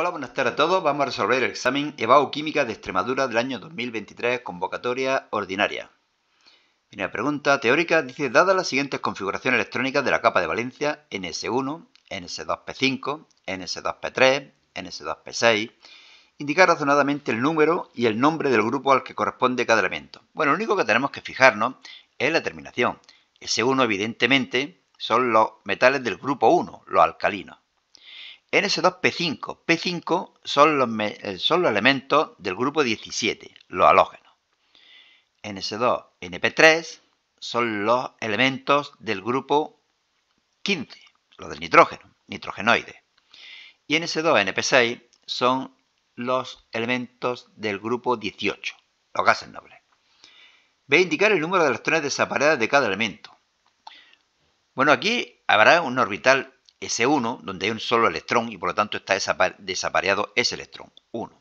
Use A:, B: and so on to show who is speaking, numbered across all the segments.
A: Hola, buenas tardes a todos. Vamos a resolver el examen EBAU Química de Extremadura del año 2023, convocatoria ordinaria. Primera pregunta teórica dice, dadas las siguientes configuraciones electrónicas de la capa de valencia NS1, NS2P5, NS2P3, NS2P6, indicar razonadamente el número y el nombre del grupo al que corresponde cada elemento. Bueno, lo único que tenemos que fijarnos es la terminación. S1 evidentemente son los metales del grupo 1, los alcalinos. NS2P5. P5 eh, son los, elementos del grupo 17, los halógenos. NS2NP3 son los elementos del grupo 15, los del nitrógeno, nitrogenoide. Y NS2NP6 son los elementos del grupo 18, los gases nobles. Ve a indicar el número de electrones desapareados de cada elemento. Bueno, aquí habrá un orbital S1, donde hay un solo electrón y por lo tanto está desapareado ese electrón, 1.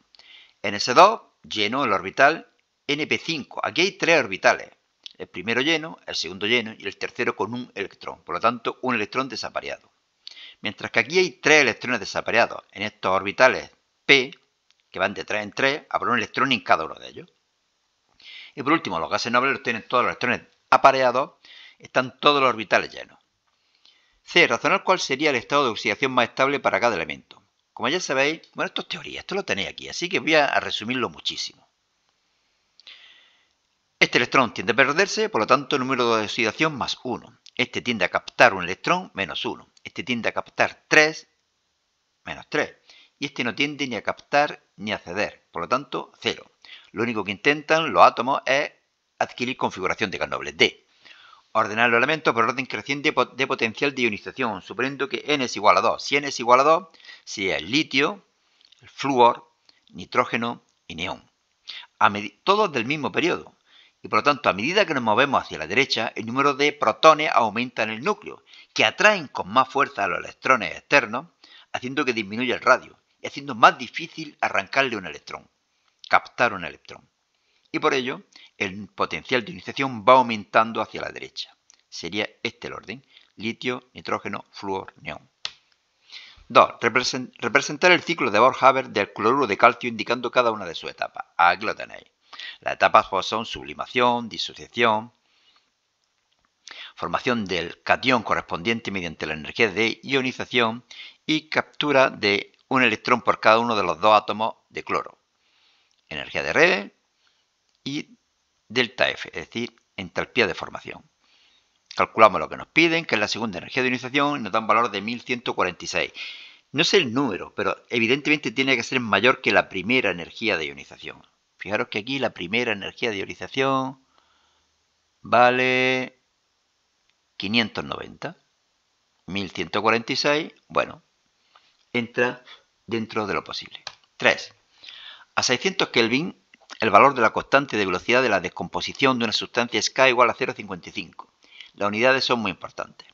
A: En S2, lleno el orbital NP5. Aquí hay tres orbitales. El primero lleno, el segundo lleno y el tercero con un electrón. Por lo tanto, un electrón desapareado. Mientras que aquí hay tres electrones desapareados en estos orbitales P, que van de 3 en 3, habrá un electrón en cada uno de ellos. Y por último, los gases nobles los tienen todos los electrones apareados, están todos los orbitales llenos. C. Razonar cuál sería el estado de oxidación más estable para cada elemento. Como ya sabéis, bueno, esto es teoría, esto lo tenéis aquí, así que voy a resumirlo muchísimo. Este electrón tiende a perderse, por lo tanto, el número de oxidación más 1. Este tiende a captar un electrón, menos 1. Este tiende a captar 3, menos 3. Y este no tiende ni a captar ni a ceder, por lo tanto, 0. Lo único que intentan los átomos es adquirir configuración de gas D ordenar los elementos por orden creciente de potencial de ionización, suponiendo que N es igual a 2. Si N es igual a 2, sería el litio, el flúor, nitrógeno y neón. todos del mismo periodo. Y por lo tanto, a medida que nos movemos hacia la derecha, el número de protones aumenta en el núcleo, que atraen con más fuerza a los electrones externos, haciendo que disminuya el radio y haciendo más difícil arrancarle un electrón, captar un electrón. Y por ello, el potencial de ionización va aumentando hacia la derecha. Sería este el orden. Litio, nitrógeno, flúor, neón. 2. Representar el ciclo de Born-Haber del cloruro de calcio indicando cada una de sus etapas. Aquí lo tenéis. Las etapas pues, son sublimación, disociación, formación del catión correspondiente mediante la energía de ionización y captura de un electrón por cada uno de los dos átomos de cloro. Energía de redes y delta F, es decir, entalpía de formación. Calculamos lo que nos piden, que es la segunda energía de ionización, y nos da un valor de 1146. No sé el número, pero evidentemente tiene que ser mayor que la primera energía de ionización. Fijaros que aquí la primera energía de ionización vale 590. 1146, bueno, entra dentro de lo posible. 3. A 600 Kelvin, el valor de la constante de velocidad de la descomposición de una sustancia es K igual a 0,55. Las unidades son muy importantes.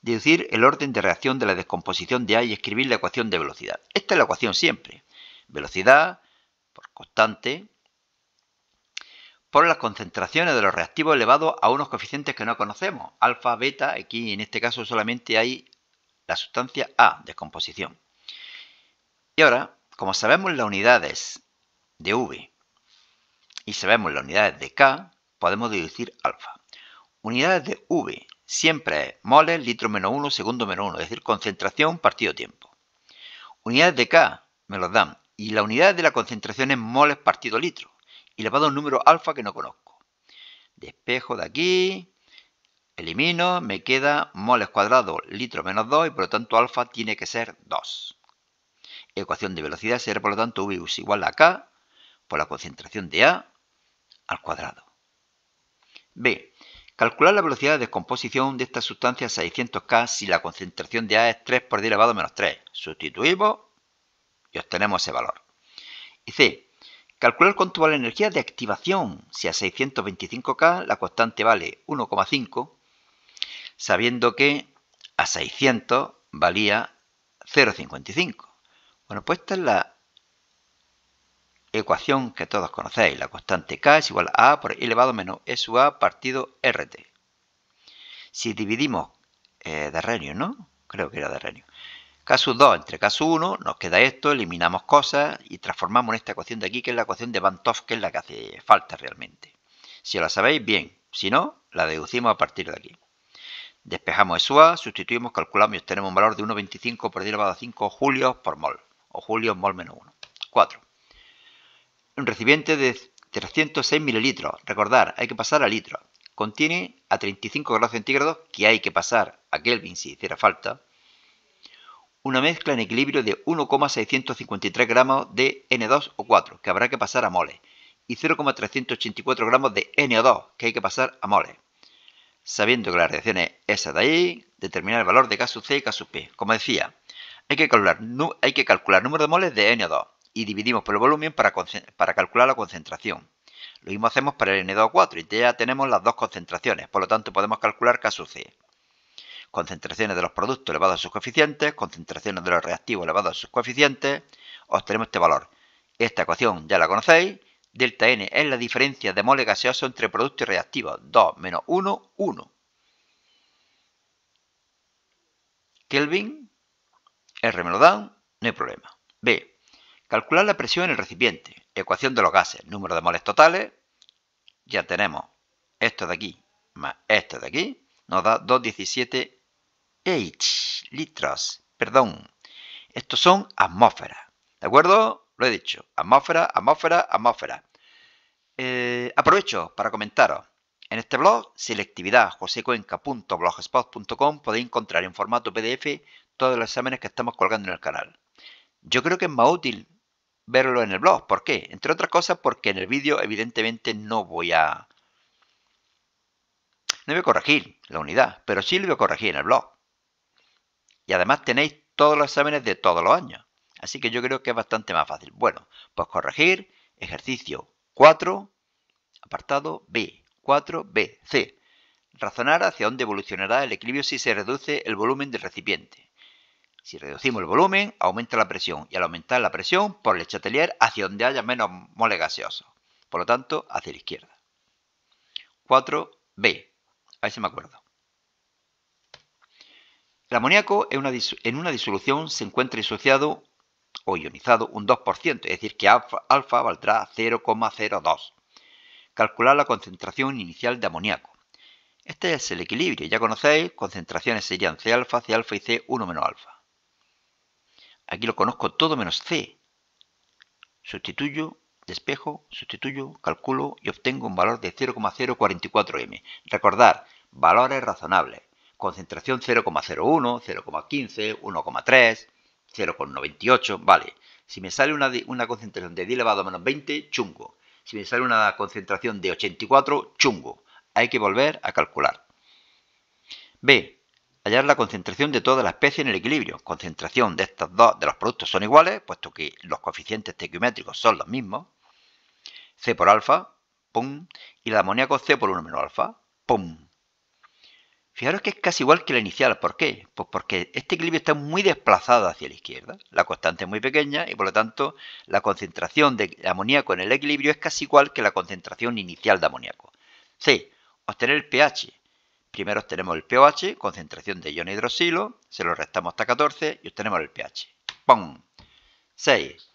A: Deducir el orden de reacción de la descomposición de A y escribir la ecuación de velocidad. Esta es la ecuación siempre. Velocidad por constante por las concentraciones de los reactivos elevados a unos coeficientes que no conocemos. Alfa, beta, aquí en este caso solamente hay la sustancia A, descomposición. Y ahora, como sabemos las unidades de V y sabemos las unidades de K, podemos deducir alfa. Unidades de V siempre es moles, litro menos 1, segundo menos 1, es decir, concentración partido tiempo. Unidades de K me los dan y la unidad de la concentración es moles partido litro y le a un número alfa que no conozco. Despejo de aquí, elimino, me queda moles cuadrado litro menos 2 y por lo tanto alfa tiene que ser 2. Ecuación de velocidad será por lo tanto V es igual a K por la concentración de A al cuadrado. B, Calcular la velocidad de descomposición de esta sustancia a 600K si la concentración de A es 3 por 10 elevado a menos 3. Sustituimos y obtenemos ese valor. Y C. Calcular cuánto vale la energía de activación si a 625K la constante vale 1,5, sabiendo que a 600 valía 0,55. Bueno, pues esta es la ecuación que todos conocéis. La constante k es igual a a por e elevado menos e partido rt. Si dividimos eh, de renio, ¿no? Creo que era de renio. Caso 2 entre caso 1, nos queda esto, eliminamos cosas y transformamos en esta ecuación de aquí, que es la ecuación de Van Toff, que es la que hace falta realmente. Si la sabéis, bien. Si no, la deducimos a partir de aquí. Despejamos E sustituimos, calculamos y obtenemos un valor de 1,25 por e elevado a 5 julios por mol. O julios mol menos 1. 4 un recipiente de 306 mililitros. Recordar, hay que pasar a litros. Contiene a 35 grados centígrados, que hay que pasar a Kelvin si hiciera falta, una mezcla en equilibrio de 1,653 gramos de N2 o 4, que habrá que pasar a moles, y 0,384 gramos de NO2, que hay que pasar a moles. Sabiendo que la reacción es esa de ahí, determinar el valor de sub C y sub P. Como decía, hay que calcular, hay que calcular número de moles de NO2, y dividimos por el volumen para, calcular la concentración. Lo mismo hacemos para el N2O4 y ya tenemos las dos concentraciones, por lo tanto podemos calcular K Concentraciones de los productos elevados a sus coeficientes, concentraciones de los reactivos elevados a sus coeficientes, obtenemos este valor. Esta ecuación ya la conocéis, delta N es la diferencia de mole gaseoso entre producto y reactivo, 2 menos 1, 1. Kelvin, R me lo dan, no hay problema. B, Calcular la presión en el recipiente, ecuación de los gases, número de moles totales. Ya tenemos esto de aquí más esto de aquí. Nos da 217 H litros. Perdón. Estos son atmósferas. ¿De acuerdo? Lo he dicho. Atmósfera, atmósfera, atmósfera. Eh, aprovecho para comentaros. En este blog, selectividad podéis encontrar en formato PDF todos los exámenes que estamos colgando en el canal. Yo creo que es más útil verlo en el blog. ¿Por qué? Entre otras cosas porque en el vídeo evidentemente no voy a... No voy a corregir la unidad, pero sí lo voy a corregir en el blog. Y además tenéis todos los exámenes de todos los años. Así que yo creo que es bastante más fácil. Bueno, pues corregir ejercicio 4, apartado B, 4B, C. Razonar hacia dónde evolucionará el equilibrio si se reduce el volumen del recipiente. Si reducimos el volumen, aumenta la presión y al aumentar la presión, por el Chatelier hacia donde haya menos mole gaseoso. Por lo tanto, hacia la izquierda. 4B. Ahí se me acuerdo. El amoníaco en una, disolución se encuentra disociado o ionizado un 2%, es decir, que alfa, valdrá 0,02. Calcular la concentración inicial de amoníaco. Este es el equilibrio, ya conocéis, concentraciones serían C alfa, C alfa y C1 menos alfa. Aquí lo conozco todo menos C. Sustituyo, despejo, sustituyo, calculo y obtengo un valor de 0,044m. Recordad, valores razonables. Concentración 0,01, 0,15, 1,3, 0,98, vale. Si me sale una, una concentración de 10 elevado a menos 20, chungo. Si me sale una concentración de 84, chungo. Hay que volver a calcular. B hallar la concentración de toda la especie en el equilibrio. Concentración de estos dos de los productos son iguales, puesto que los coeficientes tequiométricos son los mismos. C por alfa, pum, y el amoníaco C por 1 menos alfa, pum. Fijaros que es casi igual que la inicial. ¿Por qué? Pues porque este equilibrio está muy desplazado hacia la izquierda. La constante es muy pequeña y por lo tanto la concentración de amoníaco en el equilibrio es casi igual que la concentración inicial de amoníaco. C. Obtener el pH primero tenemos el pOH, concentración de ion hidroxilo, se lo restamos hasta 14 y obtenemos el pH. ¡Pum! 6.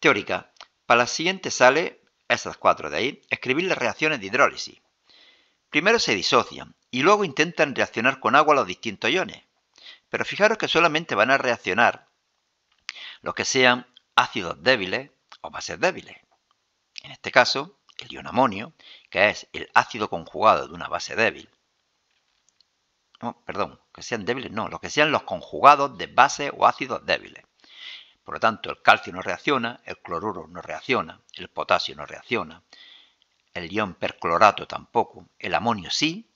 A: Teórica. Para la siguiente sale, esas cuatro de ahí, escribir las reacciones de hidrólisis. Primero se disocian y luego intentan reaccionar con agua los distintos iones. Pero fijaros que solamente van a reaccionar los que sean ácidos débiles o bases débiles. En este caso, el ion amonio, que es el ácido conjugado de una base débil, no, perdón, que sean débiles, no, los que sean los conjugados de base o ácidos débiles. Por lo tanto, el calcio no reacciona, el cloruro no reacciona, el potasio no reacciona, el ion perclorato tampoco, el amonio sí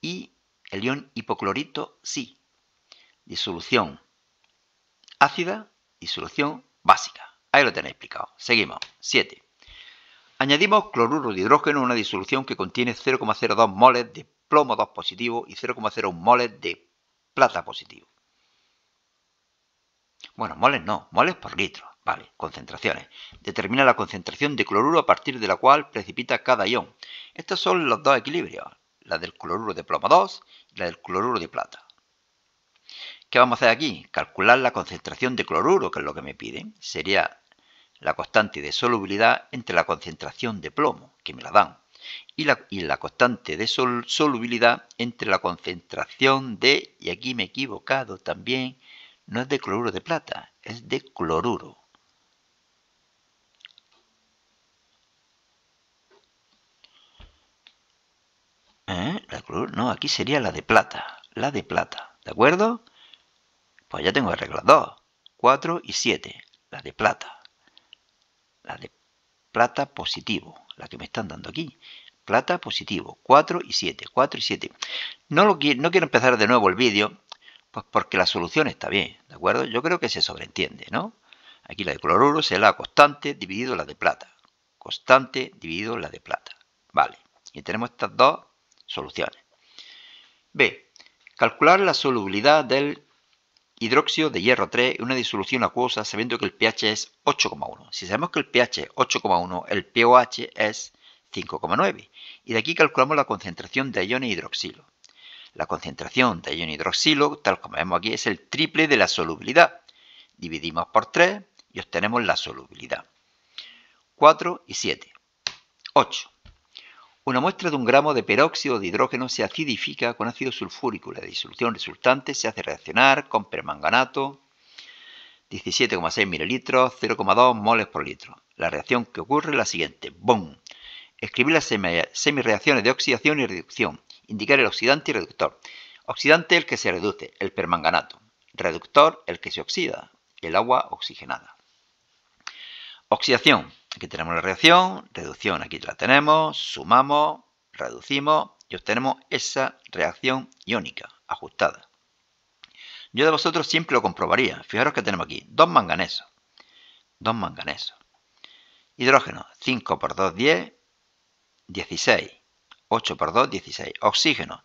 A: y el ion hipoclorito sí. Disolución ácida, disolución básica. Ahí lo tenéis explicado. Seguimos. 7. Añadimos cloruro de hidrógeno a una disolución que contiene 0,02 moles de plomo 2 positivo y 0,01 moles de plata positivo. Bueno, moles no, moles por litro. Vale, concentraciones. Determina la concentración de cloruro a partir de la cual precipita cada ion. Estos son los dos equilibrios, la del cloruro de plomo 2 y la del cloruro de plata. ¿Qué vamos a hacer aquí? Calcular la concentración de cloruro, que es lo que me piden. Sería la constante de solubilidad entre la concentración de plomo, que me la dan, y la, constante de solubilidad entre la concentración de, y aquí me he equivocado también, no es de cloruro de plata, es de cloruro. ¿Eh? La no, aquí sería la de plata, la de plata, ¿de acuerdo? Pues ya tengo arreglado reglas 2, 4 y 7, la de plata. La de plata positivo, la que me están dando aquí. Plata positivo, 4 y 7, 4 y 7. No, no quiero empezar de nuevo el vídeo, pues porque la solución está bien, ¿de acuerdo? Yo creo que se sobreentiende, ¿no? Aquí la de cloruro será la constante dividido la de plata. Constante dividido la de plata. Vale, y tenemos estas dos soluciones. B. Calcular la solubilidad del Hidróxido de hierro 3 en una disolución acuosa sabiendo que el pH es 8,1. Si sabemos que el pH es 8,1, el pOH es 5,9. Y de aquí calculamos la concentración de iones hidroxilo. La concentración de iones hidroxilo, tal como vemos aquí, es el triple de la solubilidad. Dividimos por 3 y obtenemos la solubilidad. 4 y 7. 8. Una muestra de un gramo de peróxido de hidrógeno se acidifica con ácido sulfúrico la disolución resultante se hace reaccionar con permanganato 17,6 mililitros, 0,2 moles por litro. La reacción que ocurre es la siguiente. ¡Bum! Escribir las semireacciones de oxidación y reducción. Indicar el oxidante y reductor. Oxidante el que se reduce, el permanganato. Reductor el que se oxida, el agua oxigenada. Oxidación. Aquí tenemos la reacción, reducción, aquí la tenemos, sumamos, reducimos y obtenemos esa reacción iónica ajustada. Yo de vosotros siempre lo comprobaría. Fijaros que tenemos aquí dos manganesos. Dos manganesos. Hidrógeno, 5 por 2, 10, 16. 8 por 2, 16. Oxígeno,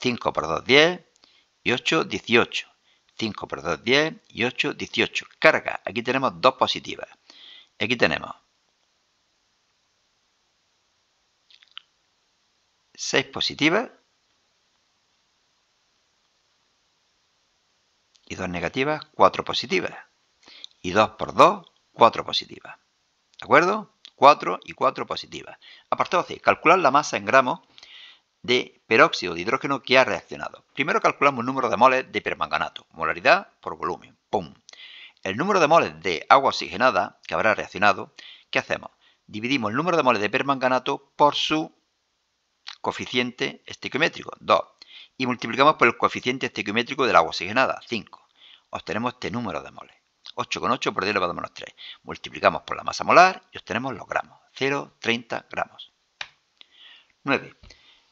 A: 5 por 2, 10 y 8, 18. 5 por 2, 10 y 8, 18. Carga, aquí tenemos dos positivas. Aquí tenemos 6 positivas y 2 negativas, 4 positivas. Y 2 por 2, 4 positivas. ¿De acuerdo? 4 y 4 positivas. Apartado C. Calcular la masa en gramos de peróxido de hidrógeno que ha reaccionado. Primero calculamos el número de moles de permanganato, molaridad por volumen. ¡Pum! El número de moles de agua oxigenada que habrá reaccionado, ¿qué hacemos? Dividimos el número de moles de permanganato por su coeficiente estequiométrico, 2, y multiplicamos por el coeficiente estequiométrico del agua oxigenada, 5. Obtenemos este número de moles, 8,8 por 10 elevado a menos 3. Multiplicamos por la masa molar y obtenemos los gramos, 0,30 gramos. 9.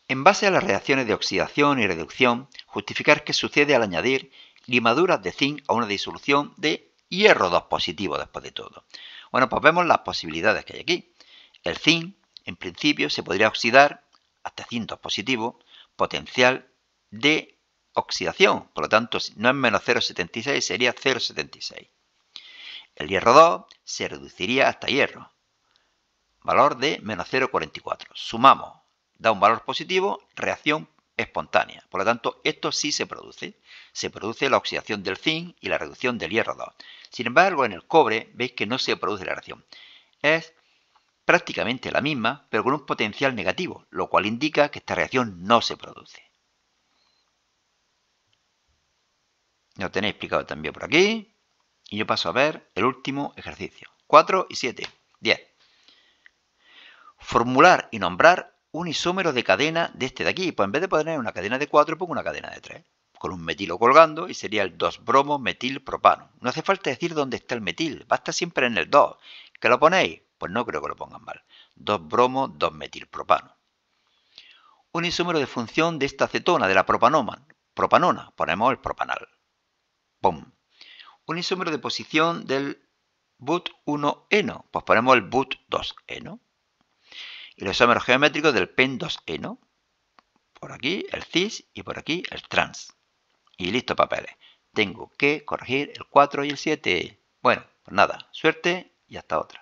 A: En base a las reacciones de oxidación y reducción, justificar qué sucede al añadir limaduras de zinc a una disolución de hierro 2 positivo después de todo. Bueno, pues vemos las posibilidades que hay aquí. El zinc, en principio, se podría oxidar hasta 100 positivo, potencial de oxidación. Por lo tanto, no es menos 0,76, sería 0,76. El hierro 2 se reduciría hasta hierro, valor de menos 0,44. Sumamos, da un valor positivo, reacción espontánea. Por lo tanto, esto sí se produce. Se produce la oxidación del zinc y la reducción del hierro 2. Sin embargo, en el cobre veis que no se produce la reacción. Es prácticamente la misma, pero con un potencial negativo, lo cual indica que esta reacción no se produce. Lo tenéis explicado también por aquí. Y yo paso a ver el último ejercicio. 4 y 7. 10. Formular y nombrar un isómero de cadena de este de aquí. Pues en vez de poner una cadena de 4, pongo una cadena de 3. Con un metilo colgando y sería el 2-bromo metil propano. No hace falta decir dónde está el metil, basta siempre en el 2. Que lo ponéis pues no creo que lo pongan mal. 2 bromo, 2 metilpropano. Un isómero de función de esta acetona, de la propanoma, propanona, ponemos el propanal. ¡Pum! Un isómero de posición del but1-eno, pues ponemos el but2-eno. Y los isómeros geométricos del pen2-eno, por aquí el cis y por aquí el trans. Y listo papeles. Tengo que corregir el 4 y el 7. Bueno, pues nada, suerte y hasta otra.